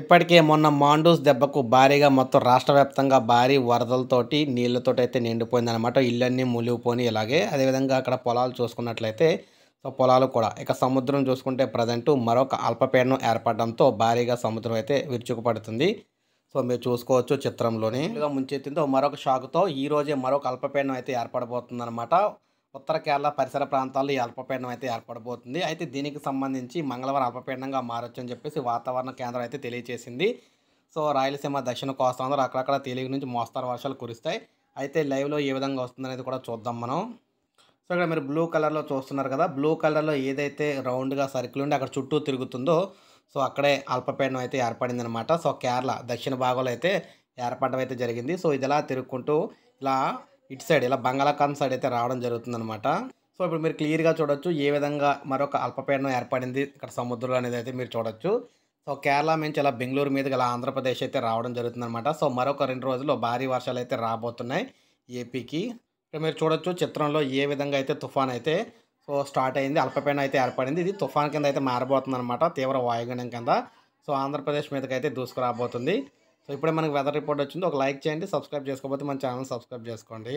ఇప్పటికే మొన్న మాండూస్ దెబ్బకు భారీగా మొత్తం రాష్ట్ర వ్యాప్తంగా భారీ వరదలతోటి నీళ్లతోటి అయితే అనమాట ఇళ్ళన్నీ ములిగిపోయి ఇలాగే అదేవిధంగా అక్కడ పొలాలు చూసుకున్నట్లయితే సో పొలాలు కూడా ఇక సముద్రం చూసుకుంటే ప్రజెంట్ మరొక అల్పపీడనం ఏర్పడడంతో భారీగా సముద్రం అయితే విరుచుకుపడుతుంది సో మీరు చూసుకోవచ్చు చిత్రంలోనే ముంచెత్తిందో మరొక షాక్తో ఈరోజే మరొక అల్పపీడనం అయితే అనమాట ఉత్తర కేరళ పరిసర ప్రాంతాల్లో ఈ అల్పపీడనం అయితే ఏర్పడబోతుంది అయితే దీనికి సంబంధించి మంగళవారం అల్పపీడనంగా మారొచ్చు అని చెప్పేసి వాతావరణ కేంద్రం అయితే తెలియజేసింది సో రాయలసీమ దక్షిణ కోస్తాంధ్ర అక్కడక్కడ తేలిక నుంచి మోస్తారు వర్షాలు కురుస్తాయి అయితే లైవ్లో ఏ విధంగా వస్తుందనేది కూడా చూద్దాం మనం సో ఇక్కడ మీరు బ్లూ కలర్లో చూస్తున్నారు కదా బ్లూ కలర్లో ఏదైతే రౌండ్గా సర్కిల్ ఉండి అక్కడ చుట్టూ తిరుగుతుందో సో అక్కడే అల్పపీడనం అయితే ఏర్పడింది అనమాట సో కేరళ దక్షిణ భాగంలో అయితే ఏర్పడడం అయితే జరిగింది సో ఇది ఇలా తిరుగుకుంటూ ఇలా ఇటు సైడ్ ఇలా బంగాళాఖాతం సైడ్ అయితే రావడం జరుగుతుందనమాట సో ఇప్పుడు మీరు క్లియర్గా చూడొచ్చు ఏ విధంగా మరొక అల్పపీడనం ఏర్పడింది ఇక్కడ సముద్రం అనేది అయితే మీరు చూడొచ్చు సో కేరళ నుంచి ఇలా బెంగళూరు మీదకి ఇలా ఆంధ్రప్రదేశ్ అయితే రావడం జరుగుతుందనమాట సో మరొక రెండు రోజుల్లో భారీ వర్షాలు అయితే రాబోతున్నాయి ఏపీకి ఇక్కడ మీరు చూడొచ్చు చిత్రంలో ఏ విధంగా అయితే తుఫాన్ అయితే సో స్టార్ట్ అయింది అల్పపీడనం అయితే ఏర్పడింది ఇది తుఫాన్ కింద అయితే మారబోతుంది అనమాట తీవ్ర వాయుగుణం కింద సో ఆంధ్రప్రదేశ్ మీదకి అయితే దూసుకురాబోతుంది సో ఇప్పుడే మనకు వెదర్ రిపోర్ట్ వచ్చింది ఒక లైక్ చేయండి సబ్స్క్రైబ్ చేసుకోకపోతే మన ఛానల్ సబ్స్క్రైబ్ చేసుకోండి